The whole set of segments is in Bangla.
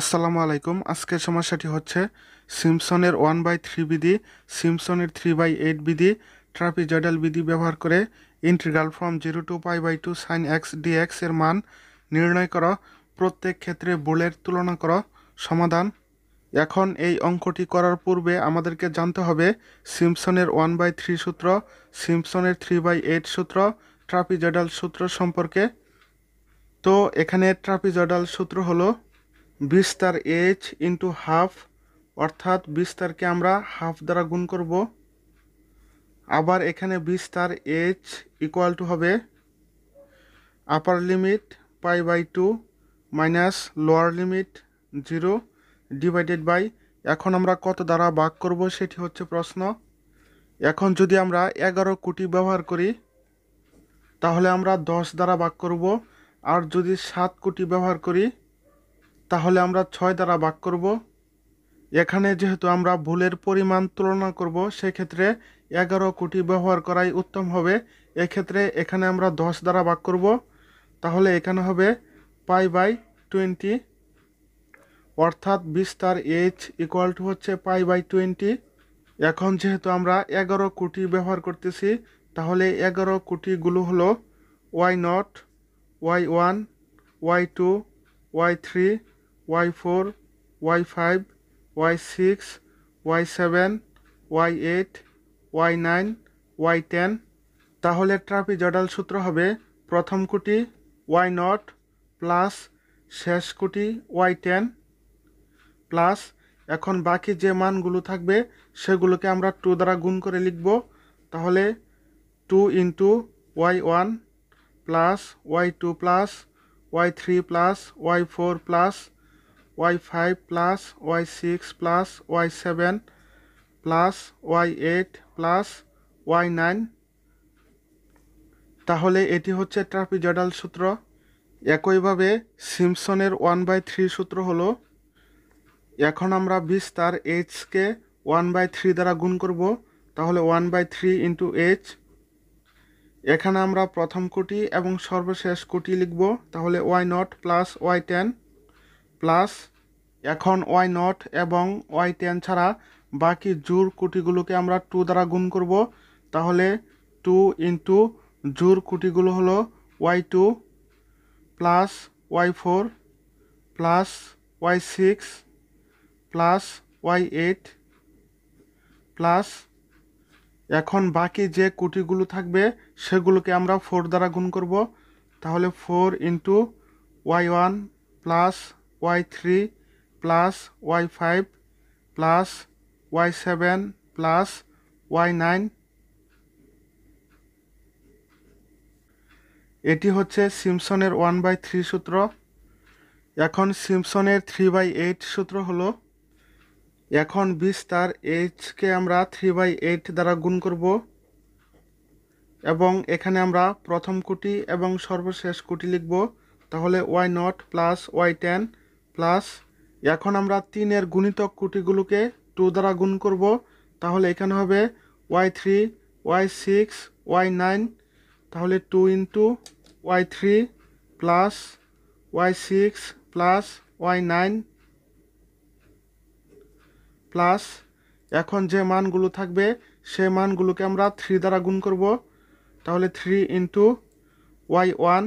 আসসালামু আলাইকুম আজকের সমস্যাটি হচ্ছে সিমসনের ওয়ান বাই থ্রি বিধি সিমসনের থ্রি বাই এইট বিধি জডাল বিধি ব্যবহার করে integral from zero to pi by two sine x dx এর মান নির্ণয় কর প্রত্যেক ক্ষেত্রে বোলের তুলনা কর সমাধান এখন এই অঙ্কটি করার পূর্বে আমাদেরকে জানতে হবে সিমসনের ওয়ান বাই থ্রি সূত্র সিমসনের থ্রি বাই এইট সূত্র জডাল সূত্র সম্পর্কে তো এখানে জডাল সূত্র হলো বিস্তার এইচ ইন্টু হাফ অর্থাৎ বিস্তারকে আমরা হাফ দ্বারা গুণ করব আবার এখানে বিস্তার এইচ ইকুয়াল টু হবে upper limit pi by two minus lower limit zero divided by এখন আমরা কত দ্বারা ভাগ করব সেটি হচ্ছে প্রশ্ন এখন যদি আমরা এগারো কোটি ব্যবহার করি তাহলে আমরা দশ দ্বারা ভাগ করব আর যদি সাত কোটি ব্যবহার করি তাহলে আমরা ছয় দ্বারা ভাগ করব এখানে যেহেতু আমরা ভুলের পরিমাণ তুলনা করব সেক্ষেত্রে এগারো কোটি ব্যবহার করাই উত্তম হবে এক্ষেত্রে এখানে আমরা দশ দ্বারা ভাগ করব তাহলে এখানে হবে পাই বাই টোয়েন্টি অর্থাৎ বিস্তার এইচ ইকুয়াল টু হচ্ছে পাই বাই টোয়েন্টি এখন যেহেতু আমরা এগারো কোটি ব্যবহার করতেছি তাহলে এগারো কোটিগুলো হলো y naught y one y two y three y four y five y six y seven y eight y nine y ten তাহলে জডাল সূত্র হবে প্রথম কোটি ওয়াই নট প্লাস শেষ কোটি ওয়াই টেন প্লাস এখন বাকি যে মানগুলো থাকবে সেগুলোকে আমরা টু দ্বারা গুণ করে লিখব তাহলে two into y one plus y two plus y three plus y four plus y five plus y six plus y seven plus y eight plus y nine তাহলে এটি হচ্ছে ট্রাপিজডাল সূত্র একইভাবে সিমসনের ওয়ান বাই থ্রি সূত্র হলো এখন আমরা বিস্তার এইচকে ওয়ান বাই থ্রি দ্বারা গুণ করব তাহলে one by three into h এখানে আমরা প্রথম কোটি এবং সর্বশেষ কোটি লিখব তাহলে y naught plus y ten plus এখন ওয়াই নট এবং ওয়াই টেন ছাড়া বাকি জোর কোটিগুলোকে আমরা টু দ্বারা গুণ করব তাহলে টু ইন্টু জোর কোটিগুলো হলো y two plus y four plus y six plus y eight plus এখন বাকি যে কোটিগুলো থাকবে সেগুলোকে আমরা ফোর দ্বারা গুণ করব তাহলে four into y one plus y three plus y five plus y seven plus y nine এটি হচ্ছে সিমসনের ওয়ান বাই থ্রি সূত্র এখন সিমসনের থ্রি বাই এইট সূত্র হলো এখন তার এইচকে আমরা থ্রি বাই এইট দ্বারা গুণ করব এবং এখানে আমরা প্রথম কোটি এবং সর্বশেষ কোটি লিখব তাহলে y naught plus y ten plus এখন আমরা তিনের গুণিতক কুটিগুলোকে টু দ্বারা গুণ করব তাহলে এখানে হবে y three y six y nine তাহলে two into y three plus y six plus y nine plus এখন যে মানগুলো থাকবে সে মানগুলোকে আমরা থ্রি দ্বারা গুণ করব তাহলে three into y one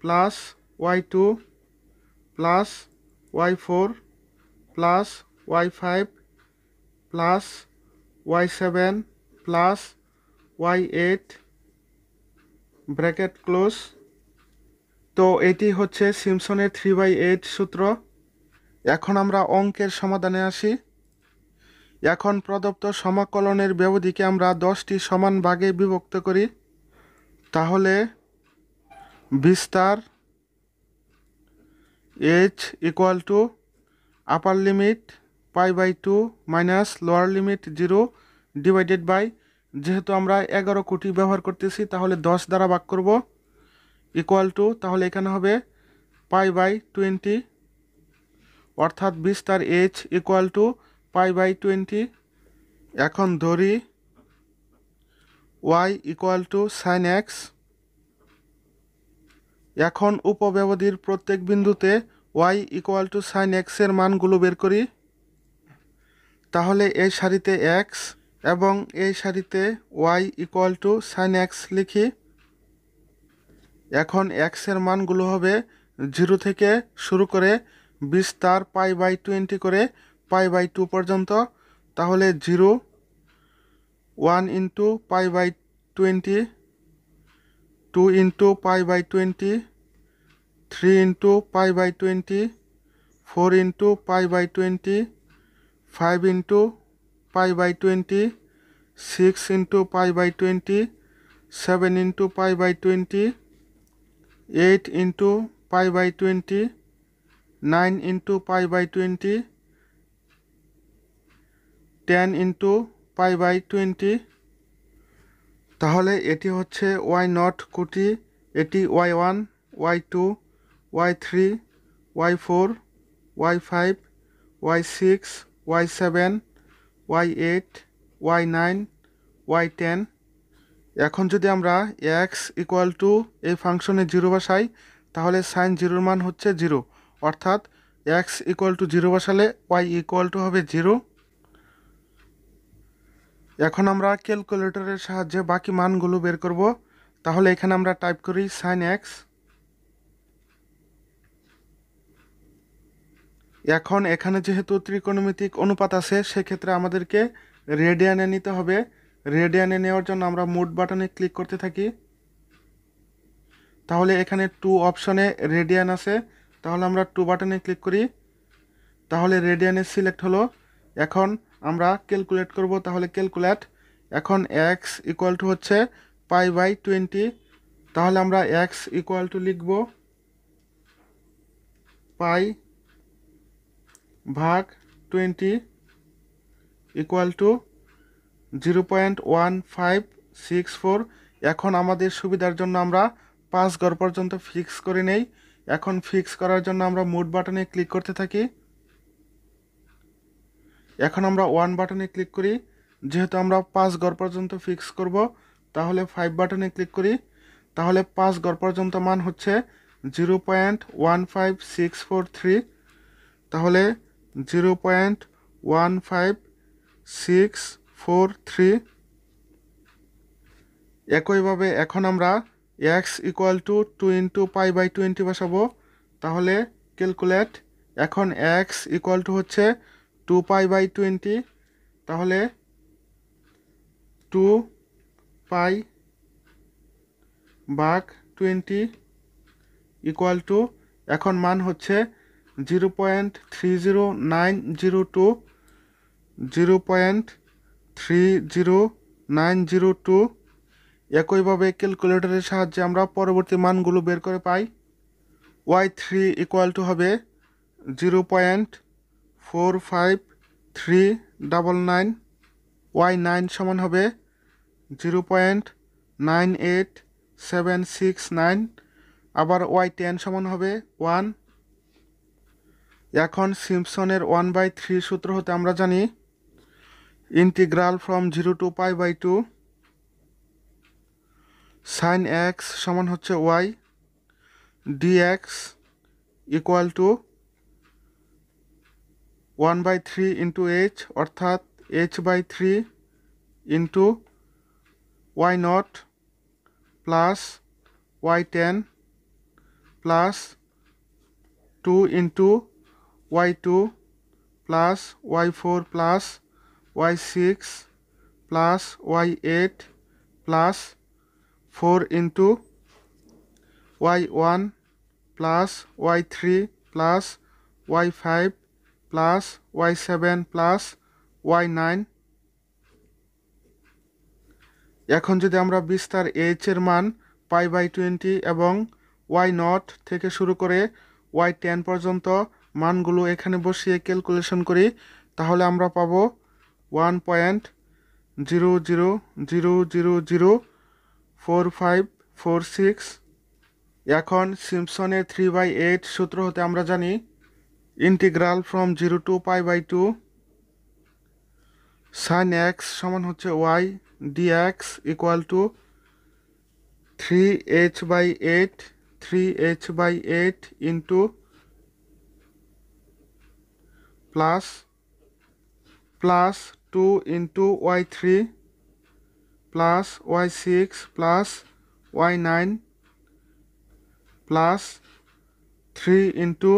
plus y two plus y four plus y five plus y seven plus y eight bracket close তো এটি হচ্ছে সিমসনের থ্রি বাই এইট সূত্র এখন আমরা অঙ্কের সমাধানে আসি এখন প্রদত্ত সমাকলনের ব্যবধিকে আমরা দশটি সমান ভাগে বিভক্ত করি তাহলে বিস্তার h equal to upper limit pi by two minus lower limit zero divided by যেহেতু আমরা এগারো কোটি ব্যবহার করতেছি তাহলে দশ দ্বারা ভাগ করব ইকুয়াল টু তাহলে এখানে হবে পাই বাই টোয়েন্টি অর্থাৎ বিশ h equal to pi by twenty এখন ধরি y equal to sine x এখন উপব্যবধির প্রত্যেক বিন্দুতে ওয়াই ইকুয়াল টু সাইন এক্সের মানগুলো বের করি তাহলে এই সারিতে এক্স এবং এই সারিতে y equal to sine x লিখি এখন এক্সের মানগুলো হবে জিরো থেকে শুরু করে বিস্তার পাই বাই টোয়েন্টি করে পাই বাই টু পর্যন্ত তাহলে zero one into pi by twenty 2 into pi by 20, 3 into pi by 20, 4 into pi by 20, 5 into pi by 20, 6 into pi by 20, 7 into pi by 20, 8 into pi by 20, 9 into pi by 20, 10 into pi by 20, তাহলে এটি হচ্ছে ওয়াই নট কুটি এটি y one y two y three y four y five y six y seven y eight y nine y ten এখন যদি আমরা এক্স ইকুয়াল টু এই ফাংশনে জিরো বসাই তাহলে সাইন জিরোর মান হচ্ছে জিরো অর্থাৎ এক্স ইকুয়াল টু জিরো বসালে ওয়াই ইকুয়াল টু হবে জিরো এখন আমরা ক্যালকুলেটরের সাহায্যে বাকি মানগুলো বের করব তাহলে এখানে আমরা টাইপ করি সাইন এক্স এখন এখানে যেহেতু ত্রিকোণমিতিক অনুপাত আছে সেক্ষেত্রে আমাদেরকে রেডিয়ানে নিতে হবে রেডিয়ানে নেওয়ার জন্য আমরা মুড বাটনে ক্লিক করতে থাকি তাহলে এখানে টু অপশনে রেডিয়ান আছে তাহলে আমরা টু বাটনে ক্লিক করি তাহলে রেডিয়ানে সিলেক্ট হলো এখন আমরা ক্যালকুলেট করব তাহলে ক্যালকুলেট এখন এক্স ইকুয়াল টু হচ্ছে পাই বাই টোয়েন্টি তাহলে আমরা এক্স ইকুয়াল টু লিখব পাই ভাগ twenty equal to zero point one five six four এখন আমাদের সুবিধার জন্য আমরা পাঁচ গড় পর্যন্ত ফিক্স করে নেই এখন ফিক্স করার জন্য আমরা মুড বাটনে ক্লিক করতে থাকি এখন আমরা ওয়ান বাটনে ক্লিক করি যেহেতু আমরা পাঁচ গড় পর্যন্ত ফিক্স করব তাহলে ফাইভ বাটনে ক্লিক করি তাহলে পাঁচ গড় পর্যন্ত মান হচ্ছে zero point one five six four three তাহলে zero point one five six four three একইভাবে এখন আমরা x equal to two into pi by twenty বসাবো তাহলে ক্যালকুলেট এখন এক্স ইকুয়াল টু হচ্ছে টু পাই বাই টোয়েন্টি তাহলে টু পাই বাঘ টোয়েন্টি ইকুয়াল টু এখন মান হচ্ছে zero point three zero nine zero two zero point three zero nine zero two একইভাবে ক্যালকুলেটরের সাহায্যে আমরা পরবর্তী মানগুলো বের করে পাই ওয়াই থ্রি ইকুয়াল টু হবে zero point four five three double nine y nine সমান হবে zero point nine eight seven six nine আবার ওয়াই টেন সমান হবে ওয়ান এখন সিমসনের ওয়ান বাই থ্রি সূত্র হতে আমরা জানি integral from zero to pi by two sine x সমান হচ্ছে y d x equal to 1 by 3 into h or that h by 3 into y naught plus y 10 plus 2 into y 2 plus y 4 plus y 6 plus y 8 plus 4 into y 1 plus y 3 plus y 5 plus y seven plus y nine এখন যদি আমরা বিস্তার এইচ এর মান পাই বাই টোয়েন্টি এবং ওয়াই নট থেকে শুরু করে ওয়াই টেন পর্যন্ত মানগুলো এখানে বসিয়ে ক্যালকুলেশন করি তাহলে আমরা পাব one point zero zero zero zero zero four five four six এখন সিমসনের থ্রি বাই এইট সূত্র হতে আমরা জানি integral from zero to pi by two sine x সমান হচ্ছে y d x equal to three h by eight three h by eight into plus plus two into y three plus y six plus y nine plus three into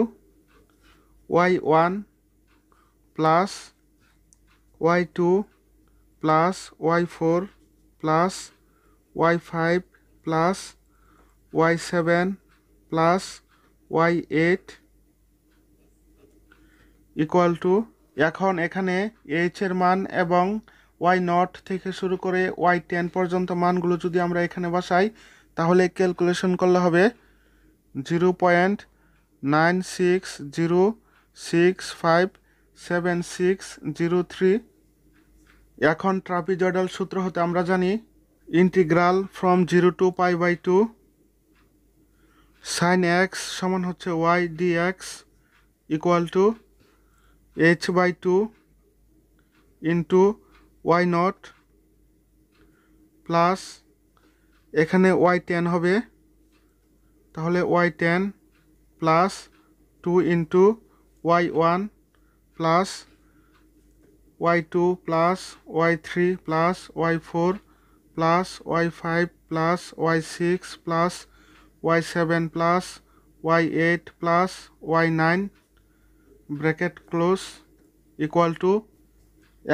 y one plus y two plus y four plus y five plus y seven plus y eight equal to এখন এখানে এইচ এর মান এবং ওয়াই নট থেকে শুরু করে ওয়াই টেন পর্যন্ত মানগুলো যদি আমরা এখানে বসাই তাহলে ক্যালকুলেশন করলে হবে zero point nine six zero six five seven six zero three এখন ট্রাপিজয়ডাল সূত্র হতে আমরা জানি integral from zero to pi by two sine x সমান হচ্ছে y d x equal to h by two into y naught plus এখানে ওয়াই টেন হবে তাহলে y ten plus two into y one plus y two plus y three plus y four plus y five plus y six plus y seven plus y eight plus y nine bracket close equal to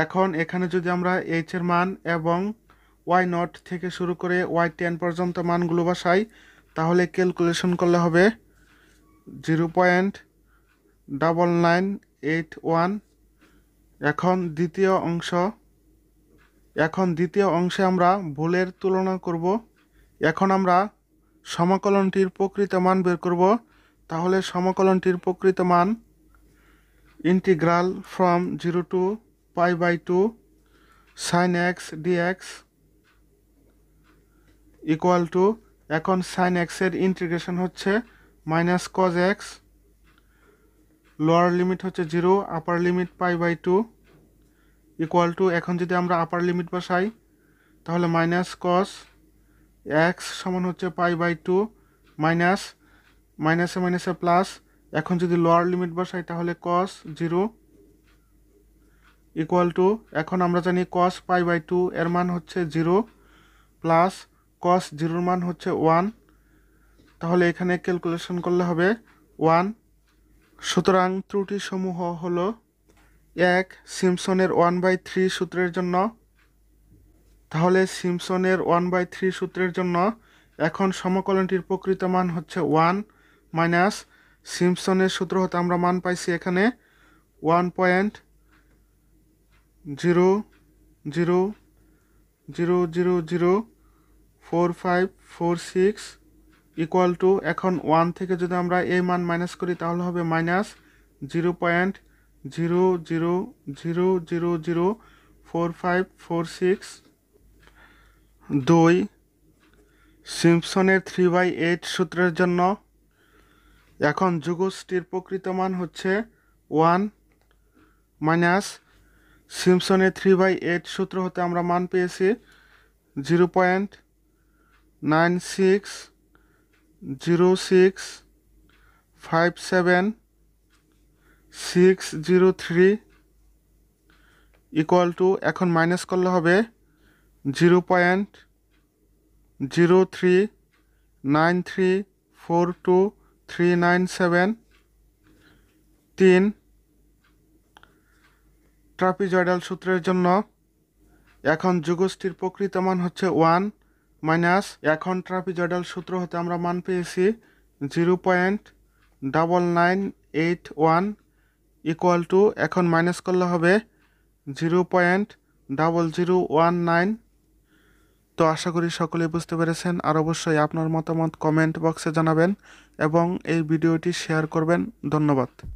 এখন এখানে যদি আমরা এইচের মান এবং ওয়াই নট থেকে শুরু করে ওয়াই টেন পর্যন্ত মানগুলো বসাই তাহলে ক্যালকুলেশন করলে হবে zero point double nine eight one এখন দ্বিতীয় অংশ এখন দ্বিতীয় অংশে আমরা ভুলের তুলনা করব এখন আমরা সমাকলনটির প্রকৃত মান বের করব তাহলে সমাকলনটির প্রকৃত মান integral from zero to pi by two sine x dx equal to এখন সাইন এক্সের ইন্টিগ্রেশন হচ্ছে minus cos x lower limit হচ্ছে zero upper limit pi by two equal to এখন যদি আমরা আপার লিমিট বসাই তাহলে মাইনাস কস এক্স সমান হচ্ছে পাই বাই টু মাইনাস মাইনাসে মাইনাসে প্লাস এখন যদি লোয়ার লিমিট বসাই তাহলে কস জিরো ইকুয়াল টু এখন আমরা জানি কস পাই বাই টু এর মান হচ্ছে জিরো প্লাস কস জিরোর মান হচ্ছে ওয়ান তাহলে এখানে ক্যালকুলেশন করলে হবে ওয়ান সুতরাং ত্রুটিসমূহ হল এক সিমসনের ওয়ান বাই থ্রি সূত্রের জন্য তাহলে সিমসনের ওয়ান বাই থ্রি সূত্রের জন্য এখন সমকলনটির প্রকৃত মান হচ্ছে ওয়ান মাইনাস সিমসনের সূত্র হতে আমরা মান পাইছি এখানে one point zero zero zero zero zero four five four six equal to এখন ওয়ান থেকে যদি আমরা এই মান মাইনাস করি তাহলে হবে minus zero point zero zero zero zero zero four five four six দুই সিম্পসনের থ্রি বাই এইট সূত্রের জন্য এখন যুগোষ্ঠীর প্রকৃত মান হচ্ছে ওয়ান মাইনাস সিমসনের থ্রি বাই এইট সূত্র হতে আমরা মান পেয়েছি zero point nine six zero six five seven six zero three equal to এখন মাইনাস করলে হবে zero point zero three nine three four two three nine seven তিন ট্রাপিজয়ডাল সূত্রের জন্য এখন যুগোষ্ঠীর প্রকৃত মান হচ্ছে ওয়ান মাইনাস এখন ট্রাপিজয়েডাল সূত্র হতে আমরা মান পেয়েছি zero point double nine eight one equal to এখন মাইনাস করলে হবে zero point double zero one nine তো আশা করি সকলেই বুঝতে পেরেছেন আর অবশ্যই আপনার মতামত কমেন্ট বক্সে জানাবেন এবং এই ভিডিওটি শেয়ার করবেন ধন্যবাদ